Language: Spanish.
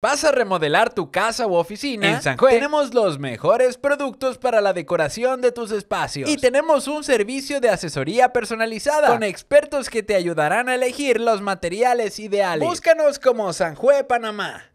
¿Vas a remodelar tu casa u oficina? En San Juan tenemos los mejores productos para la decoración de tus espacios. Y tenemos un servicio de asesoría personalizada con expertos que te ayudarán a elegir los materiales ideales. Búscanos como San Juan, Panamá.